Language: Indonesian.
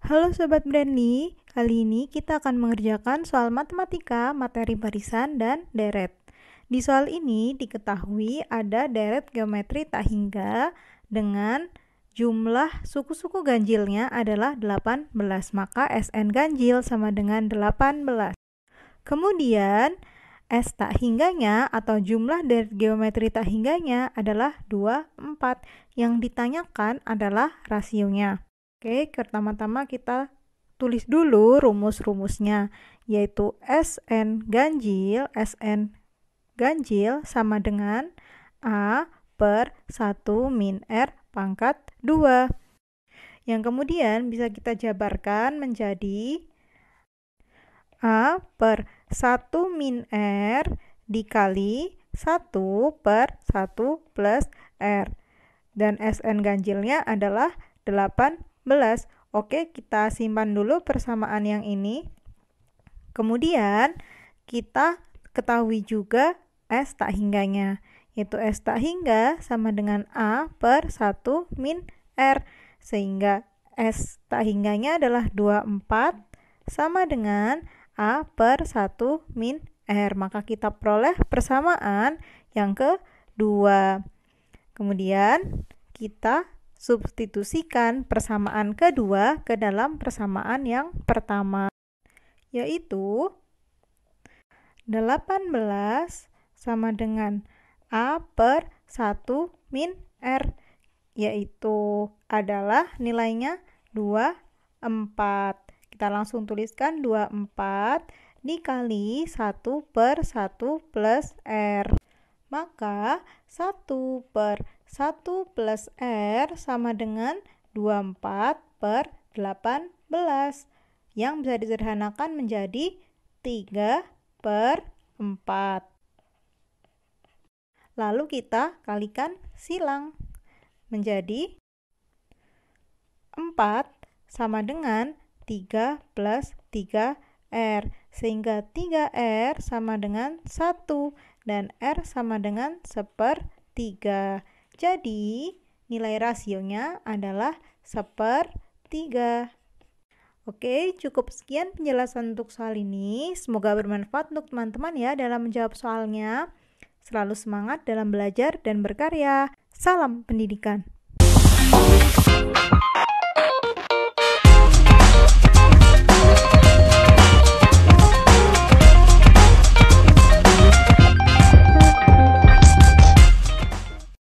Halo Sobat Brandy, kali ini kita akan mengerjakan soal matematika, materi barisan, dan deret. Di soal ini diketahui ada deret geometri tak hingga dengan jumlah suku-suku ganjilnya adalah 18, maka SN ganjil sama dengan 18. Kemudian, S tak hingganya atau jumlah dari geometri tak hingganya adalah 2, 4. Yang ditanyakan adalah rasionya. Oke, pertama-tama kita tulis dulu rumus-rumusnya, yaitu SN ganjil, SN ganjil sama dengan A per 1 min R pangkat 2. Yang kemudian bisa kita jabarkan menjadi A per 1 min R dikali 1 per 1 plus R. Dan SN ganjilnya adalah 18. Oke, kita simpan dulu persamaan yang ini. Kemudian kita ketahui juga S tak hingganya, yaitu S tak hingga sama dengan A per 1 min R. Sehingga S tak hingganya adalah 24 sama dengan A per 1 min R. Maka kita peroleh persamaan yang kedua. Kemudian kita substitusikan persamaan kedua ke dalam persamaan yang pertama, yaitu 18 sama dengan A per 1 min R, yaitu adalah nilainya 24. Kita langsung tuliskan 24 dikali 1 per 1 plus R. Maka 1 per 1 plus R sama dengan 24 per 18 yang bisa disederhanakan menjadi 3 per 4. Lalu kita kalikan silang menjadi 4 sama dengan 3 plus 3R. Sehingga 3R sama dengan 1 dan R sama dengan 3 Jadi, nilai rasionya adalah 3 Oke, cukup sekian penjelasan untuk soal ini. Semoga bermanfaat untuk teman-teman ya dalam menjawab soalnya. Selalu semangat dalam belajar dan berkarya. Salam pendidikan.